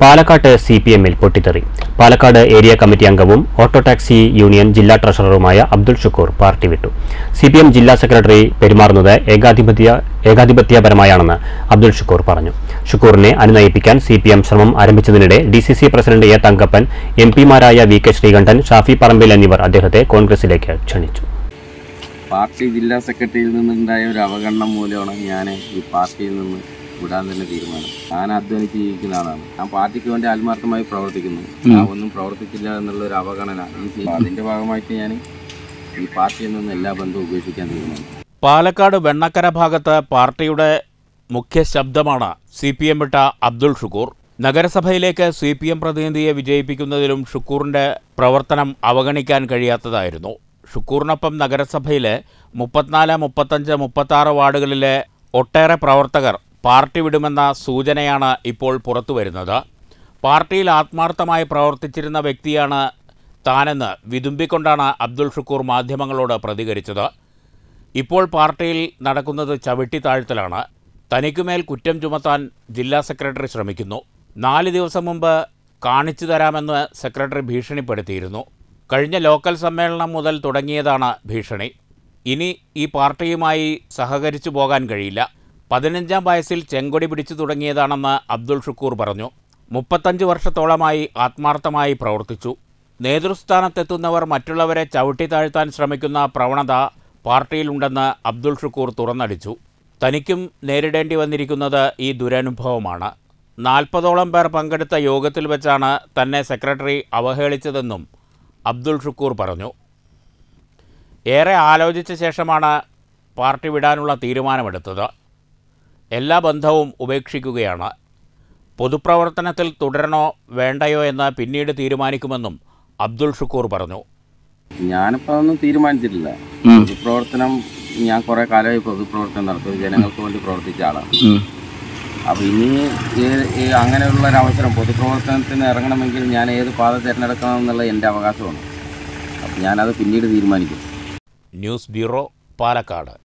പാലക്കാട്ട് C P എമ്മിൽ പൊട്ടിത്തെറി പാലക്കാട് ഏരിയ കമ്മിറ്റി അംഗവും ഓട്ടോ ടാക്സി യൂണിയൻ ജില്ലാ ട്രഷററുമായ അബ്ദുൾ ഷുക്കൂർ പാർട്ടി വിട്ടു സി പി എം ജില്ലാ സെക്രട്ടറി പെരുമാറുന്നത് ഏകാധിപത്യപരമായാണെന്ന് അബ്ദുൾ ഷുക്കൂർ പറഞ്ഞു ഷുക്കൂറിനെ അനുനയിപ്പിക്കാൻ സി പി എം ശ്രമം ആരംഭിച്ചതിനിടെ D C C president A Thankappan M പിമാരായ വി കെ ശ്രീകണ്ഠൻ ഷാഫി പറമ്പിൽ എന്നിവർ അദ്ദേഹത്തെ കോൺഗ്രസിലേക്ക് ക്ഷണിച്ചു പാർട്ടി ജില്ലാ സെക്രട്ടറിയിൽ നിന്നുണ്ടായ ഒരു അവഗണന മൂലമാണ് ഞാൻ ഈ പാർട്ടിയിൽ നിന്ന് വിടാൻ തന്നെ തീരുമാനം ഞാൻ അധ്വാനിച്ച് ജീവിക്കുന്ന ആളാണ് ഞാൻ പാർട്ടിക്ക് വേണ്ടി ആത്മാർത്ഥമായി പ്രവർത്തിക്കുന്നു ഞാൻ ഒന്നും പ്രവർത്തിച്ചില്ല എന്നുള്ള ഒരു അവഗണന ഈ അതിന്റെ ഭാഗമായിട്ട് ഞാൻ ഈ പാർട്ടിയിൽ നിന്ന് എല്ലാ ബന്ധവും ഉപേക്ഷിക്കാൻ തീരുമാനം പാലക്കാട് വെണ്ണക്കര ഭാഗത്ത് പാർട്ടിയുടെ മുഖ്യ ശബ്ദമാണ് സി പി എം വിട്ട അബ്ദുൾ ഷുക്കൂർ നഗരസഭയിലേക്ക് സി പി എം പ്രതിനിധിയെ വിജയിപ്പിക്കുന്നതിലും ഷുക്കൂറിന്റെ പ്രവർത്തനം അവഗണിക്കാൻ കഴിയാത്തതായിരുന്നു ഷുക്കൂറിനൊപ്പം നഗരസഭയിലെ മുപ്പത്തിനാല് മുപ്പത്തഞ്ച് മുപ്പത്താറ് വാർഡുകളിലെ ഒട്ടേറെ പ്രവർത്തകർ പാർട്ടി വിടുമെന്ന സൂചനയാണ് ഇപ്പോൾ പുറത്തു വരുന്നത് പാർട്ടിയിൽ ആത്മാർത്ഥമായി പ്രവർത്തിച്ചിരുന്ന വ്യക്തിയാണ് താനെന്ന് വിതുമ്പിക്കൊണ്ടാണ് അബ്ദുൾ ഷുക്കൂർ മാധ്യമങ്ങളോട് പ്രതികരിച്ചത് ഇപ്പോൾ പാർട്ടിയിൽ നടക്കുന്നത് ചവിട്ടി താഴ്ത്തലാണ് തനിക്കുമേൽ കുറ്റം ചുമത്താൻ ജില്ലാ സെക്രട്ടറി ശ്രമിക്കുന്നു നാല് ദിവസം മുമ്പ് കാണിച്ചു തരാമെന്ന് സെക്രട്ടറി ഭീഷണിപ്പെടുത്തിയിരുന്നു കഴിഞ്ഞ ലോക്കൽ സമ്മേളനം മുതൽ തുടങ്ങിയതാണ് ഭീഷണി ഇനി ഈ പാർട്ടിയുമായി സഹകരിച്ചു പോകാൻ കഴിയില്ല പതിനഞ്ചാം വയസ്സിൽ ചെങ്കൊടി പിടിച്ചു തുടങ്ങിയതാണെന്ന് അബ്ദുൾ ഷുക്കൂർ പറഞ്ഞു മുപ്പത്തഞ്ച് വർഷത്തോളമായി ആത്മാർത്ഥമായി പ്രവർത്തിച്ചു നേതൃസ്ഥാനത്തെത്തുന്നവർ മറ്റുള്ളവരെ ചവിട്ടി താഴ്ത്താൻ ശ്രമിക്കുന്ന പ്രവണത പാർട്ടിയിലുണ്ടെന്ന് അബ്ദുൾ ഷുക്കൂർ തുറന്നടിച്ചു തനിക്കും നേരിടേണ്ടി വന്നിരിക്കുന്നത് ഈ ദുരനുഭവമാണ് നാൽപ്പതോളം പേർ പങ്കെടുത്ത യോഗത്തിൽ വെച്ചാണ് തന്നെ സെക്രട്ടറി അവഹേളിച്ചതെന്നും അബ്ദുൾ ഷുക്കൂർ പറഞ്ഞു ഏറെ ആലോചിച്ച ശേഷമാണ് പാർട്ടി വിടാനുള്ള തീരുമാനമെടുത്തത് എല്ലാ ബന്ധവും ഉപേക്ഷിക്കുകയാണ് പൊതുപ്രവർത്തനത്തിൽ തുടരണോ വേണ്ടയോ എന്ന് പിന്നീട് തീരുമാനിക്കുമെന്നും അബ്ദുൾ ഷുക്കൂർ പറഞ്ഞു ഞാനിപ്പോൾ ഒന്നും തീരുമാനിച്ചിട്ടില്ല പൊതുപ്രവർത്തനം ഞാൻ കുറേ കാലമായി പൊതുപ്രവർത്തനം നടത്തും ജനങ്ങൾക്ക് വേണ്ടി പ്രവർത്തിച്ച ആളാണ് അപ്പോൾ ഇനി അങ്ങനെയുള്ള ഒരു അവസരം പൊതുപ്രവർത്തനത്തിന് ഇറങ്ങണമെങ്കിൽ ഞാൻ ഏത് പാത തിരഞ്ഞെടുക്കണം എന്നുള്ള എൻ്റെ അവകാശമാണ് അപ്പം ഞാനത് പിന്നീട് തീരുമാനിക്കും ന്യൂസ് ബ്യൂറോ പാലക്കാട്